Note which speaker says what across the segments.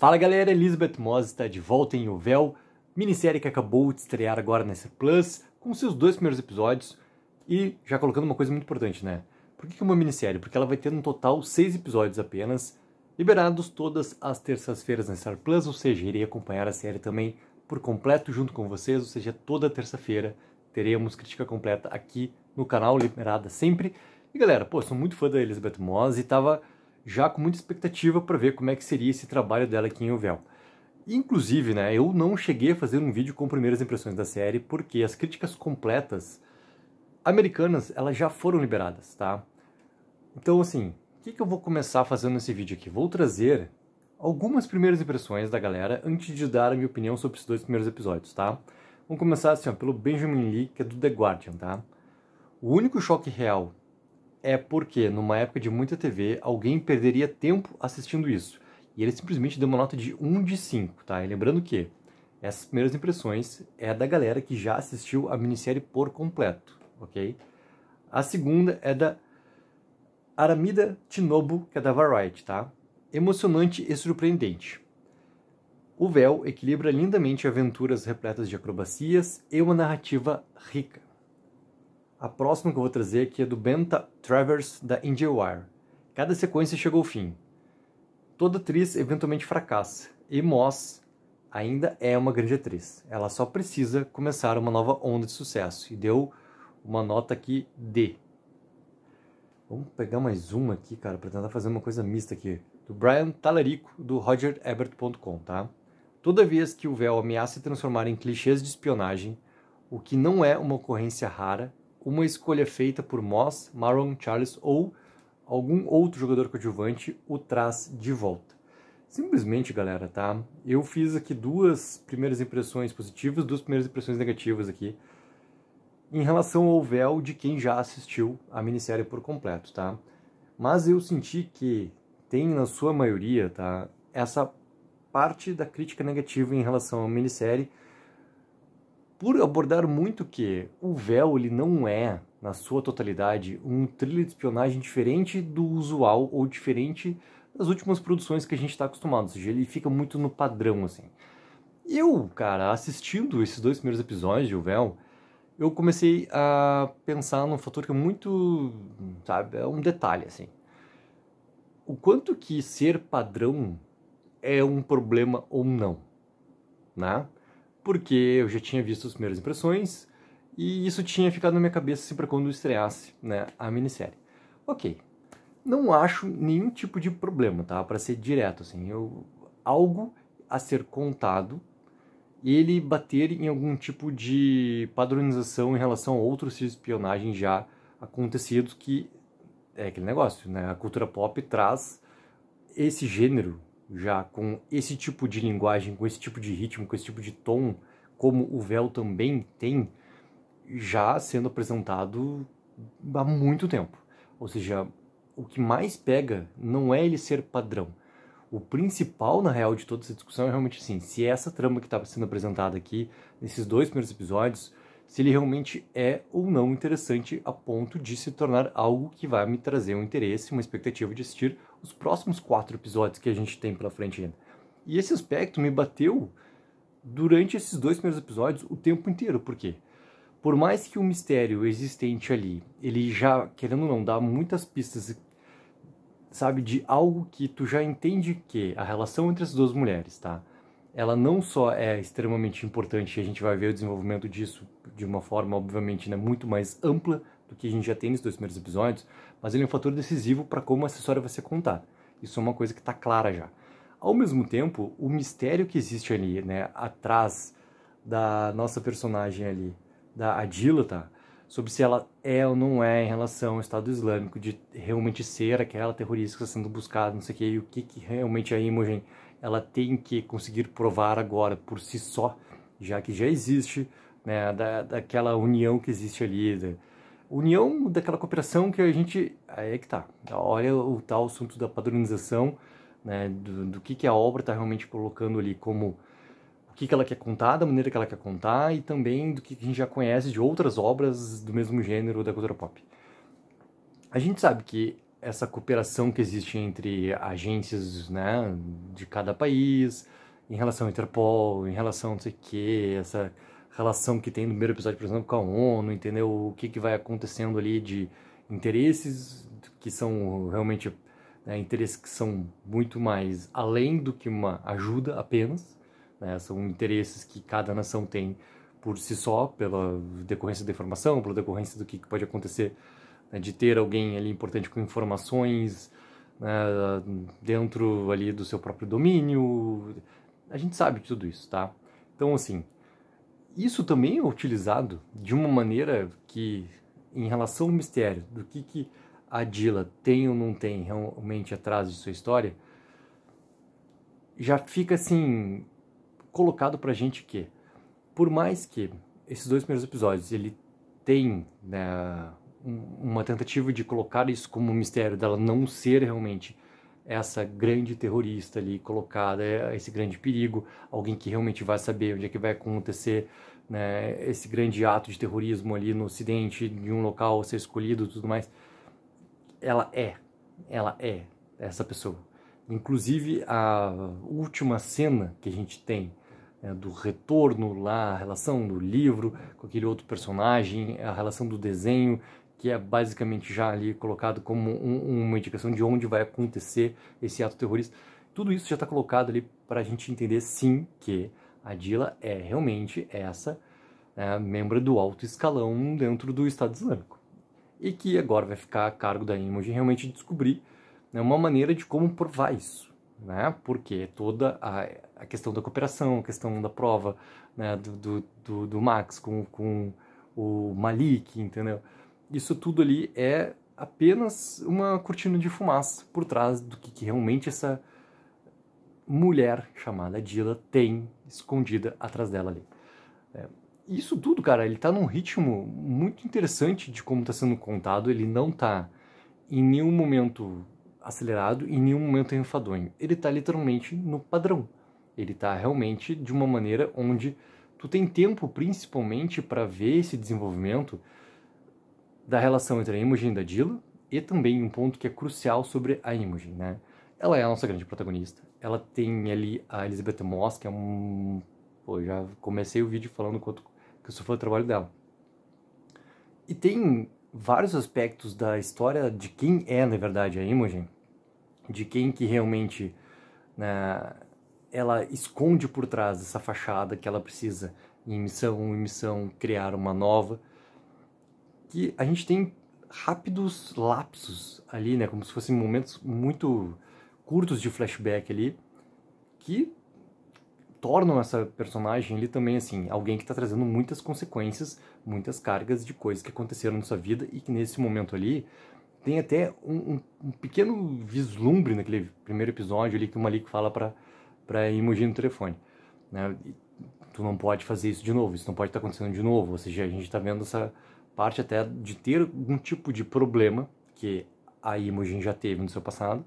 Speaker 1: Fala galera, Elizabeth Moss está de volta em O Véu, minissérie que acabou de estrear agora nesse Plus, com seus dois primeiros episódios, e já colocando uma coisa muito importante, né? Por que é uma minissérie? Porque ela vai ter no total seis episódios apenas, liberados todas as terças-feiras na Star Plus, ou seja, irei acompanhar a série também por completo junto com vocês, ou seja, toda terça-feira teremos crítica completa aqui no canal, liberada sempre. E galera, pô, sou muito fã da Elizabeth Moss e tava já com muita expectativa para ver como é que seria esse trabalho dela aqui em Uvel. Inclusive, né, eu não cheguei a fazer um vídeo com primeiras impressões da série, porque as críticas completas americanas, elas já foram liberadas, tá? Então, assim, o que, que eu vou começar fazendo nesse vídeo aqui? Vou trazer algumas primeiras impressões da galera antes de dar a minha opinião sobre esses dois primeiros episódios, tá? Vamos começar assim, ó, pelo Benjamin Lee, que é do The Guardian, tá? O único choque real é porque, numa época de muita TV, alguém perderia tempo assistindo isso. E ele simplesmente deu uma nota de 1 de 5, tá? E lembrando que essas primeiras impressões é da galera que já assistiu a minissérie por completo, ok? A segunda é da Aramida Tinobu, que é da Variety, tá? Emocionante e surpreendente. O véu equilibra lindamente aventuras repletas de acrobacias e uma narrativa rica. A próxima que eu vou trazer aqui é do Ben Travers, da IndieWire. Cada sequência chegou ao fim. Toda atriz eventualmente fracassa, e Moss ainda é uma grande atriz. Ela só precisa começar uma nova onda de sucesso, e deu uma nota aqui D. Vamos pegar mais uma aqui, cara, para tentar fazer uma coisa mista aqui. Do Brian Talarico, do RogerEbert.com, tá? Toda vez que o véu ameaça se transformar em clichês de espionagem, o que não é uma ocorrência rara, uma escolha feita por Moss, Maron Charles ou algum outro jogador coadjuvante o traz de volta. Simplesmente, galera, tá? Eu fiz aqui duas primeiras impressões positivas, duas primeiras impressões negativas aqui em relação ao véu de quem já assistiu a minissérie por completo, tá? Mas eu senti que tem na sua maioria, tá, essa parte da crítica negativa em relação à minissérie, por abordar muito que o véu ele não é, na sua totalidade, um thriller de espionagem diferente do usual ou diferente das últimas produções que a gente está acostumado, ou seja, ele fica muito no padrão, assim. Eu, cara, assistindo esses dois primeiros episódios de O Véu, eu comecei a pensar num fator que é muito, sabe, é um detalhe, assim. O quanto que ser padrão é um problema ou não, né? porque eu já tinha visto as primeiras impressões e isso tinha ficado na minha cabeça assim, para quando estreasse né, a minissérie. Ok, não acho nenhum tipo de problema, tá? Para ser direto, assim, eu, algo a ser contado, e ele bater em algum tipo de padronização em relação a outros de espionagem já acontecidos que é aquele negócio, né? A cultura pop traz esse gênero já com esse tipo de linguagem, com esse tipo de ritmo, com esse tipo de tom, como o Véu também tem, já sendo apresentado há muito tempo. Ou seja, o que mais pega não é ele ser padrão. O principal, na real, de toda essa discussão é realmente assim, se é essa trama que estava sendo apresentada aqui, nesses dois primeiros episódios, se ele realmente é ou não interessante a ponto de se tornar algo que vai me trazer um interesse, uma expectativa de assistir os próximos quatro episódios que a gente tem pela frente ainda. E esse aspecto me bateu durante esses dois primeiros episódios o tempo inteiro, por quê? Por mais que o mistério existente ali, ele já, querendo ou não, dá muitas pistas, sabe, de algo que tu já entende que a relação entre as duas mulheres, tá? ela não só é extremamente importante, a gente vai ver o desenvolvimento disso de uma forma, obviamente, né, muito mais ampla do que a gente já tem nos dois primeiros episódios, mas ele é um fator decisivo para como essa história vai ser contada. Isso é uma coisa que está clara já. Ao mesmo tempo, o mistério que existe ali, né, atrás da nossa personagem ali, da Adila, tá? sobre se ela é ou não é em relação ao Estado Islâmico, de realmente ser aquela terrorista que está sendo buscada, não sei o que, e o que, que realmente é a Imogen ela tem que conseguir provar agora por si só, já que já existe, né, da, daquela união que existe ali, da, união daquela cooperação que a gente, aí é que tá, olha o tal assunto da padronização, né, do, do que, que a obra está realmente colocando ali como o que, que ela quer contar, da maneira que ela quer contar e também do que, que a gente já conhece de outras obras do mesmo gênero da cultura pop. A gente sabe que essa cooperação que existe entre agências né, de cada país, em relação à Interpol, em relação não sei o que, essa relação que tem no primeiro episódio, por exemplo, com a ONU, entendeu? O que, que vai acontecendo ali de interesses que são realmente né, interesses que são muito mais além do que uma ajuda apenas, né? são interesses que cada nação tem por si só, pela decorrência da informação, pela decorrência do que pode acontecer né, de ter alguém ali importante com informações né, dentro ali do seu próprio domínio. A gente sabe de tudo isso, tá? Então, assim, isso também é utilizado de uma maneira que, em relação ao mistério, do que, que a Dila tem ou não tem realmente atrás de sua história, já fica assim colocado pra gente que, por mais que esses dois primeiros episódios ele tem né, uma tentativa de colocar isso como um mistério, dela não ser realmente essa grande terrorista ali colocada, é, esse grande perigo, alguém que realmente vai saber onde é que vai acontecer né, esse grande ato de terrorismo ali no Ocidente, de um local ser escolhido e tudo mais. Ela é, ela é essa pessoa. Inclusive, a última cena que a gente tem né, do retorno lá, a relação do livro com aquele outro personagem, a relação do desenho que é basicamente já ali colocado como um, uma indicação de onde vai acontecer esse ato terrorista. Tudo isso já está colocado ali para a gente entender, sim, que a Dila é realmente essa né, membro do alto escalão dentro do Estado Islâmico. E que agora vai ficar a cargo da Imogen realmente descobrir né, uma maneira de como provar isso. Né? Porque toda a, a questão da cooperação, a questão da prova né, do, do, do, do Max com, com o Malik, entendeu? isso tudo ali é apenas uma cortina de fumaça por trás do que, que realmente essa mulher chamada Dila tem escondida atrás dela ali. É, isso tudo, cara, ele tá num ritmo muito interessante de como tá sendo contado, ele não tá em nenhum momento acelerado, em nenhum momento enfadonho. Ele tá literalmente no padrão. Ele tá realmente de uma maneira onde tu tem tempo principalmente para ver esse desenvolvimento da relação entre a Imogen e da Dila e também um ponto que é crucial sobre a Imogen, né? Ela é a nossa grande protagonista. Ela tem ali a Elizabeth Moss, que é um... Pô, já comecei o vídeo falando quanto que eu sou fã do trabalho dela. E tem vários aspectos da história de quem é, na verdade, a Imogen, de quem que realmente né, ela esconde por trás dessa fachada que ela precisa, em missão em missão, criar uma nova, que a gente tem rápidos lapsos ali, né, como se fossem momentos muito curtos de flashback ali, que tornam essa personagem ali também assim, alguém que está trazendo muitas consequências, muitas cargas de coisas que aconteceram na sua vida e que nesse momento ali tem até um, um, um pequeno vislumbre naquele primeiro episódio ali que o Malik fala para para Imogen no telefone, né? Tu não pode fazer isso de novo, isso não pode estar tá acontecendo de novo, ou seja, a gente está vendo essa parte até de ter algum tipo de problema que a Imogen já teve no seu passado,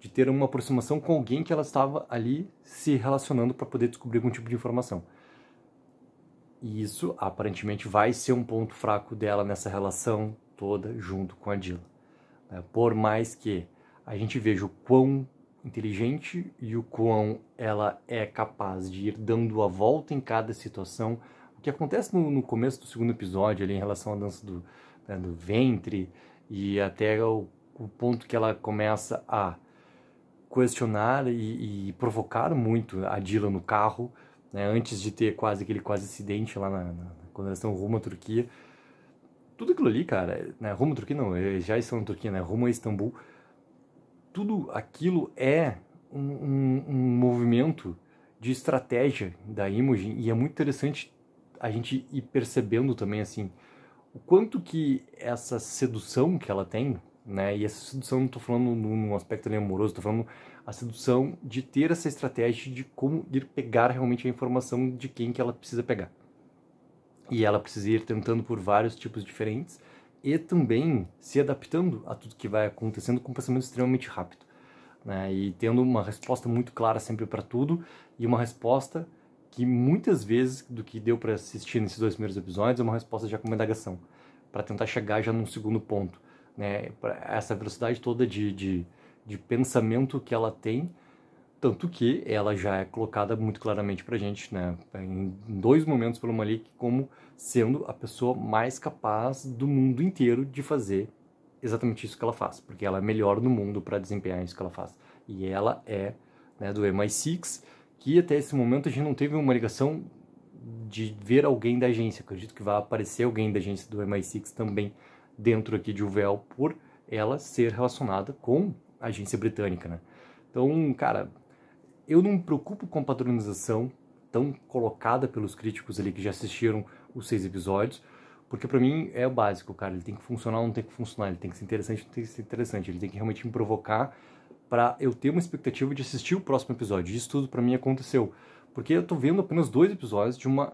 Speaker 1: de ter uma aproximação com alguém que ela estava ali se relacionando para poder descobrir algum tipo de informação. E isso aparentemente vai ser um ponto fraco dela nessa relação toda junto com a Dila. Né? Por mais que a gente veja o quão inteligente e o quão ela é capaz de ir dando a volta em cada situação que acontece no, no, começo do segundo episódio, ali, em relação à dança do, né, do ventre, e até o, o, ponto que ela começa a questionar e, e provocar muito a Dila no carro, né, antes de ter quase aquele quase acidente lá na, na, quando estão rumo à Turquia. Tudo aquilo ali, cara, né, rumo à Turquia não, eh, já estão na Turquia, né, rumo a Istambul. Tudo aquilo é um, um, um movimento de estratégia da Imogen e é muito interessante a gente ir percebendo também, assim, o quanto que essa sedução que ela tem, né? E essa sedução, não tô falando num aspecto ali amoroso, tô falando a sedução de ter essa estratégia de como ir pegar realmente a informação de quem que ela precisa pegar. E ela precisa ir tentando por vários tipos diferentes e também se adaptando a tudo que vai acontecendo com um pensamento extremamente rápido. Né? E tendo uma resposta muito clara sempre para tudo e uma resposta que muitas vezes do que deu para assistir nesses dois primeiros episódios é uma resposta já com uma indagação, para tentar chegar já num segundo ponto. Né? Essa velocidade toda de, de, de pensamento que ela tem, tanto que ela já é colocada muito claramente para gente, né? em dois momentos pelo Malik, como sendo a pessoa mais capaz do mundo inteiro de fazer exatamente isso que ela faz, porque ela é melhor no mundo para desempenhar isso que ela faz. E ela é né, do MI6 que até esse momento a gente não teve uma ligação de ver alguém da agência. Acredito que vai aparecer alguém da agência do MI6 também dentro aqui de UVL por ela ser relacionada com a agência britânica, né? Então, cara, eu não me preocupo com padronização tão colocada pelos críticos ali que já assistiram os seis episódios, porque para mim é o básico, cara. Ele tem que funcionar ou não tem que funcionar, ele tem que ser interessante ou não tem que ser interessante, ele tem que realmente me provocar para eu ter uma expectativa de assistir o próximo episódio. Isso tudo para mim aconteceu, porque eu tô vendo apenas dois episódios de uma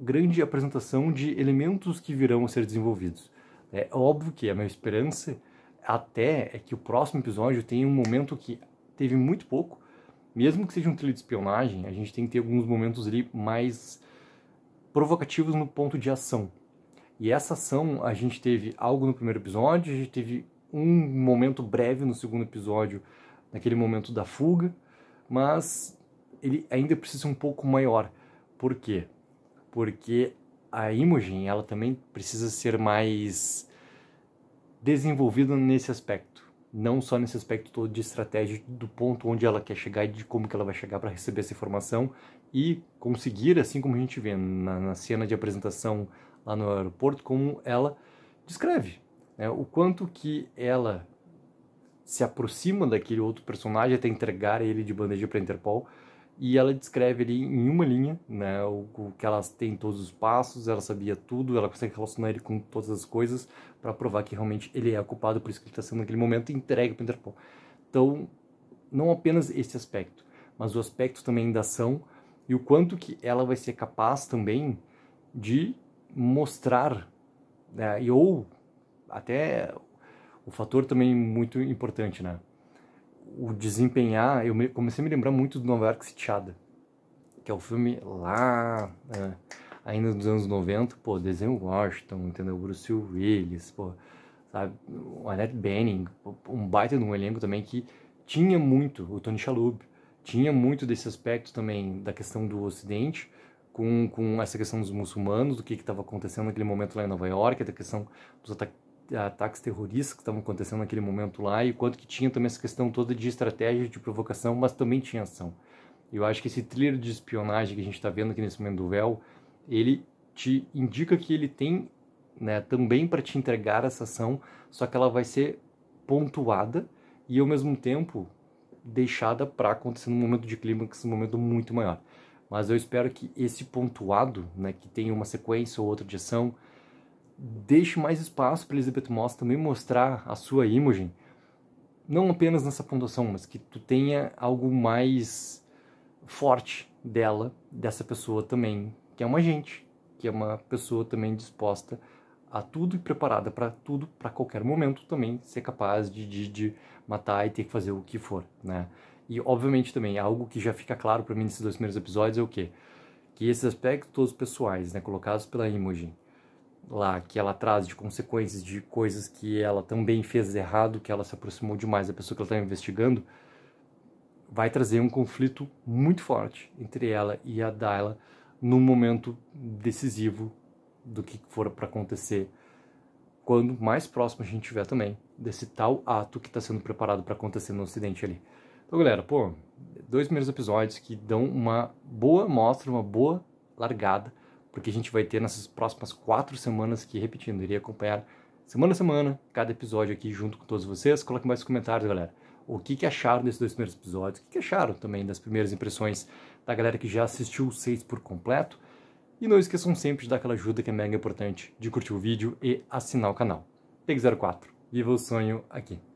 Speaker 1: grande apresentação de elementos que virão a ser desenvolvidos. É óbvio que a minha esperança até é que o próximo episódio tenha um momento que teve muito pouco, mesmo que seja um trilho de espionagem, a gente tem que ter alguns momentos ali mais provocativos no ponto de ação. E essa ação, a gente teve algo no primeiro episódio, a gente teve um momento breve no segundo episódio naquele momento da fuga, mas ele ainda precisa ser um pouco maior. Por quê? Porque a Imogen, ela também precisa ser mais desenvolvida nesse aspecto, não só nesse aspecto todo de estratégia do ponto onde ela quer chegar e de como que ela vai chegar para receber essa informação e conseguir, assim como a gente vê na, na cena de apresentação lá no aeroporto, como ela descreve né, o quanto que ela se aproxima daquele outro personagem até entregar ele de bandeja para Interpol. E ela descreve ali em uma linha, né, o, o, que ela tem todos os passos, ela sabia tudo, ela consegue relacionar ele com todas as coisas para provar que realmente ele é culpado por isso que ele está sendo naquele momento entregue para Interpol. Então, não apenas esse aspecto, mas o aspecto também da ação e o quanto que ela vai ser capaz também de mostrar né, e ou até o fator também muito importante, né? O desempenhar, eu comecei a me lembrar muito do Nova York Sitiada, que é o um filme lá, é, ainda dos anos 90, pô, desenho Washington, entendeu? Bruce Willis, pô, sabe? O Annette Bening, um baita de um elenco também que tinha muito, o Tony Shalhoub, tinha muito desse aspecto também da questão do Ocidente, com, com essa questão dos muçulmanos, do que estava acontecendo naquele momento lá em Nova York, da questão dos ataques ataques terroristas que estavam acontecendo naquele momento lá e quanto que tinha também essa questão toda de estratégia, de provocação, mas também tinha ação. Eu acho que esse thriller de espionagem que a gente está vendo aqui nesse momento do véu, ele te indica que ele tem né, também para te entregar essa ação, só que ela vai ser pontuada e ao mesmo tempo deixada para acontecer num momento de clímax, num momento muito maior. Mas eu espero que esse pontuado, né, que tenha uma sequência ou outra de ação, deixe mais espaço para Elizabeth Moss também mostrar a sua imagem não apenas nessa pontuação, mas que tu tenha algo mais forte dela, dessa pessoa também, que é uma gente, que é uma pessoa também disposta a tudo e preparada para tudo, para qualquer momento também ser capaz de, de, de, matar e ter que fazer o que for, né? E obviamente também algo que já fica claro para mim nesses dois primeiros episódios é o quê? Que esses aspectos pessoais, né, colocados pela imagem lá que ela traz de consequências de coisas que ela também fez errado, que ela se aproximou demais da pessoa que ela está investigando, vai trazer um conflito muito forte entre ela e a Dyla num momento decisivo do que for para acontecer. Quando mais próximo a gente tiver também desse tal ato que está sendo preparado para acontecer no Ocidente ali. Então, galera, pô, dois primeiros episódios que dão uma boa mostra, uma boa largada porque a gente vai ter nessas próximas quatro semanas que, repetindo, iria acompanhar semana a semana cada episódio aqui junto com todos vocês. Coloque mais comentários, galera. O que, que acharam desses dois primeiros episódios? O que, que acharam também das primeiras impressões da galera que já assistiu os seis por completo? E não esqueçam sempre de dar aquela ajuda que é mega importante, de curtir o vídeo e assinar o canal. Teg04, viva o sonho aqui!